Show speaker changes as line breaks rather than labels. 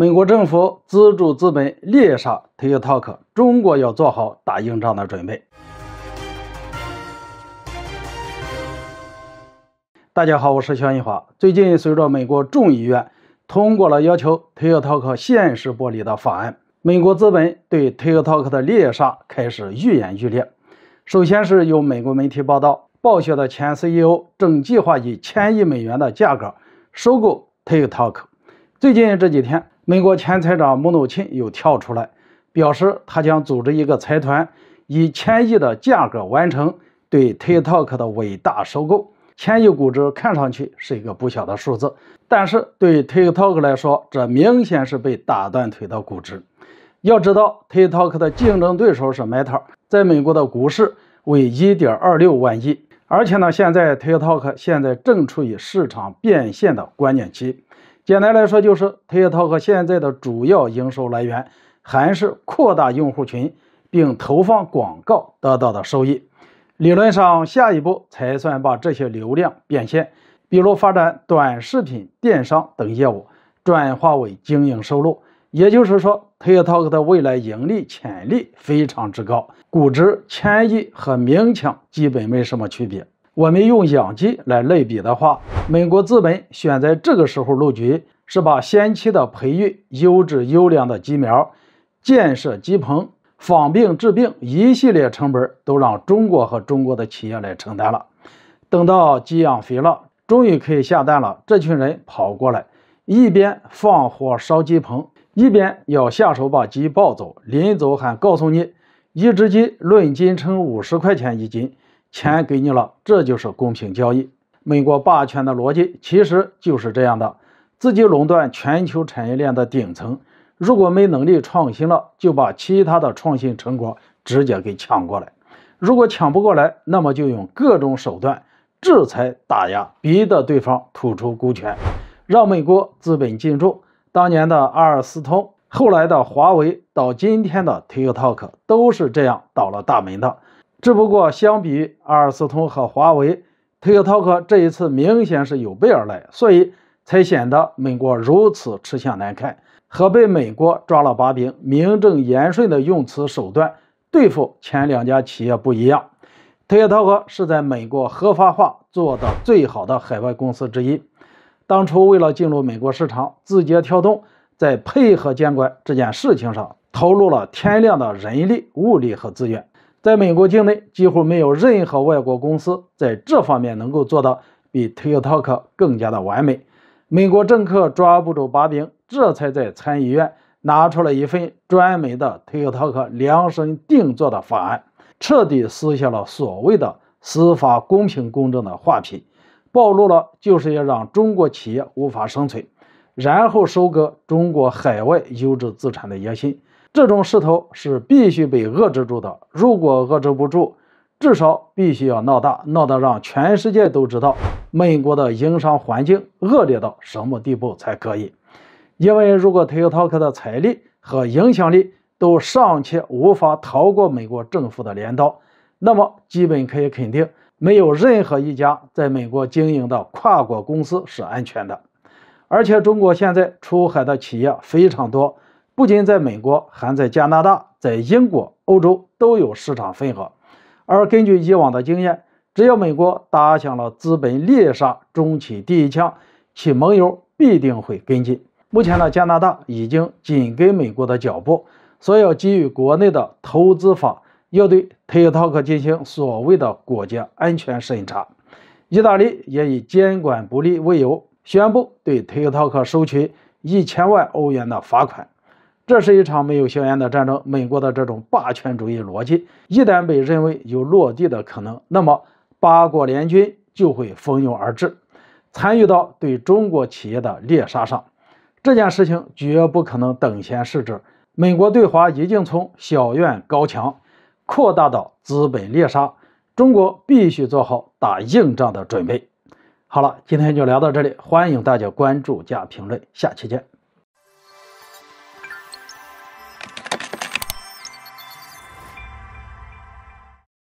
美国政府资助资本猎杀 t i k t o k 中国要做好打硬仗的准备。大家好，我是肖一华。最近，随着美国众议院通过了要求 t i k t o k 限时剥离的法案，美国资本对 t i k t o k 的猎杀开始愈演愈烈。首先是由美国媒体报道，暴雪的前 CEO 正计划以千亿美元的价格收购 t i k t o k 最近这几天。美国前财长姆努钦又跳出来，表示他将组织一个财团，以千亿的价格完成对 TikTok 的伟大收购。千亿估值看上去是一个不小的数字，但是对 TikTok 来说，这明显是被打断腿的估值。要知道，TikTok 的竞争对手是 Meta，在美国的股市为1.26万亿，而且呢，现在 TikTok 现在正处于市场变现的关键期。简单来说，就是 TikTok 现在的主要营收来源还是扩大用户群并投放广告得到的收益。理论上，下一步才算把这些流量变现，比如发展短视频、电商等业务，转化为经营收入。也就是说，t i k t o k 的未来盈利潜力非常之高，估值千亿和明抢基本没什么区别。我们用养鸡来类比的话，美国资本选在这个时候入局，是把先期的培育优质优良的鸡苗、建设鸡棚、防病治病一系列成本都让中国和中国的企业来承担了。等到鸡养肥了，终于可以下蛋了，这群人跑过来，一边放火烧鸡棚，一边要下手把鸡抱走。临走还告诉你，一只鸡论斤称，五十块钱一斤。钱给你了，这就是公平交易。美国霸权的逻辑其实就是这样的：自己垄断全球产业链的顶层，如果没能力创新了，就把其他的创新成果直接给抢过来；如果抢不过来，那么就用各种手段制裁打压，逼得对方吐出股权，让美国资本进驻。当年的阿尔斯通，后来的华为，到今天的 TikTok，都是这样倒了大门的。只不过，相比阿尔斯通和华为，t i k t o k 这一次明显是有备而来，所以才显得美国如此吃相难看。和被美国抓了把柄、名正言顺的用此手段对付前两家企业不一样，TikTok 是在美国合法化做的最好的海外公司之一。当初为了进入美国市场，字节跳动在配合监管这件事情上投入了天量的人力、物力和资源。在美国境内，几乎没有任何外国公司在这方面能够做到比 TikTok 更加的完美。美国政客抓不住把柄，这才在参议院拿出了一份专门的 TikTok 量身定做的法案，彻底撕下了所谓的司法公平公正的画皮，暴露了就是要让中国企业无法生存，然后收割中国海外优质资产的野心。这种势头是必须被遏制住的。如果遏制不住，至少必须要闹大，闹得让全世界都知道美国的营商环境恶劣到什么地步才可以。因为如果 TikTok 的财力和影响力都尚且无法逃过美国政府的镰刀，那么基本可以肯定，没有任何一家在美国经营的跨国公司是安全的。而且，中国现在出海的企业非常多。不仅在美国，还在加拿大、在英国、欧洲都有市场份额。而根据以往的经验，只要美国打响了资本猎杀中企第一枪，其盟友必定会跟进。目前呢，加拿大已经紧跟美国的脚步，所以要基于国内的投资法，要对 TikTok 进行所谓的国家安全审查。意大利也以监管不力为由，宣布对 TikTok 收取一千万欧元的罚款。这是一场没有硝烟的战争。美国的这种霸权主义逻辑，一旦被认为有落地的可能，那么八国联军就会蜂拥而至，参与到对中国企业的猎杀上。这件事情绝不可能等闲视之。美国对华已经从小院高墙扩大到资本猎杀，中国必须做好打硬仗的准备。好了，今天就聊到这里，欢迎大家关注加评论，下期见。